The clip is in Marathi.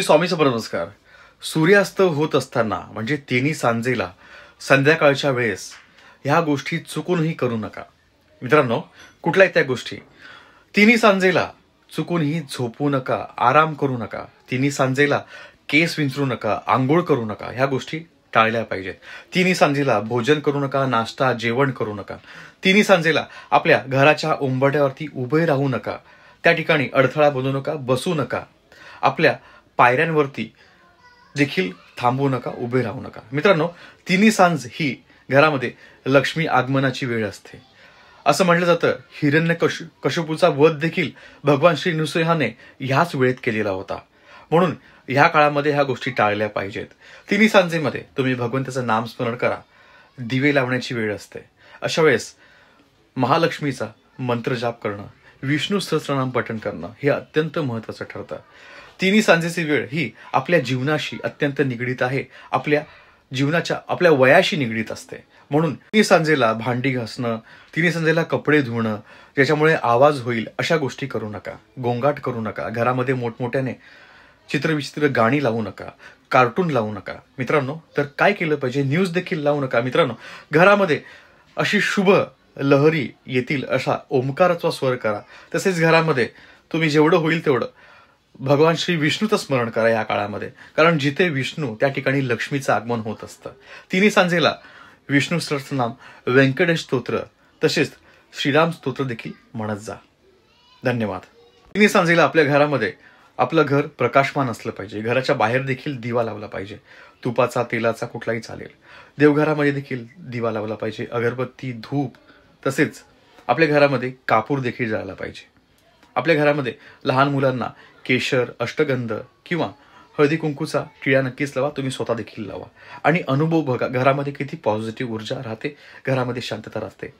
मी स्वामी नमस्कार सूर्यास्त होत असताना म्हणजे तिन्ही सांजेला संध्याकाळच्या वेळेस ह्या गोष्टी चुकूनही करू नका मित्रांनो कुठल्याही त्या गोष्टी तिन्ही सांजेला चुकूनही झोपू नका आराम करू नका तिन्ही सांजेला केस विंचरू नका आंघोळ करू नका ह्या गोष्टी टाळल्या पाहिजेत तिन्ही सांजेला भोजन करू नका नाश्ता जेवण करू नका तिन्ही सांजेला आपल्या घराच्या उंबट्यावरती उभे राहू नका त्या ठिकाणी अडथळा बनू नका बसू नका आपल्या पायऱ्यांवरती देखील थांबू नका उभे राहू नका मित्रांनो तिन्ही सांज ही घरामध्ये लक्ष्मी आगमनाची वेळ असते असं म्हटलं जातं हिरण्य कश कशुपूचा वध देखील भगवान श्री नृसिंहाने ह्याच वेळेत केलेला होता म्हणून ह्या काळामध्ये ह्या गोष्टी टाळल्या पाहिजेत तिन्ही सांजेमध्ये तुम्ही भगवंताचं नामस्मरण करा दिवे लावण्याची वेळ असते अशा वेळेस महालक्ष्मीचा मंत्रजाप करणं विष्णू सहस्रनाम पठण करणं हे अत्यंत महत्वाचं ठरतं तिन्ही सांजेची वेळ ही आपल्या जीवनाशी अत्यंत निगडीत आहे आपल्या जीवनाच्या आपल्या वयाशी निगडीत असते म्हणून तिन्ही सांजेला भांडी घासणं तिन्ही सांजेला कपडे धुणं ज्याच्यामुळे आवाज होईल अशा गोष्टी करू नका गोंगाट करू नका घरामध्ये मोठमोठ्याने चित्रविचित्र गाणी लावू नका कार्टून लावू नका मित्रांनो तर काय केलं पाहिजे न्यूज देखील लावू नका मित्रांनो घरामध्ये अशी शुभ लहरी येतील अशा ओंकाराचा स्वर करा तसेच घरामध्ये तुम्ही जेवढं होईल तेवढं भगवान श्री विष्णूचं स्मरण करा या काळामध्ये कारण जिथे विष्णू त्या ठिकाणी लक्ष्मीचं आगमन होत असतं तिने सांजेला विष्णू सरचं नाम व्यंकटेश स्तोत्र तसेच श्रीराम स्तोत्र देखील म्हणत जा धन्यवाद तिने सांजेला आपल्या घरामध्ये आपलं घर प्रकाशमान असलं पाहिजे घराच्या बाहेर देखील दिवा लावला पाहिजे तुपाचा तेलाचा कुठलाही चालेल देवघरामध्ये देखील दिवा लावला पाहिजे अगरबत्ती धूप तसेच आपल्या घरामध्ये कापूर देखील जायला पाहिजे आपल्या घरामध्ये लहान मुलांना केशर अष्टगंध किंवा हळदी कुंकूचा टिळा नक्कीच लावा तुम्ही स्वतः देखील लावा आणि अनुभव बघा घरामध्ये किती पॉझिटिव्ह ऊर्जा राहते घरामध्ये शांतता राहते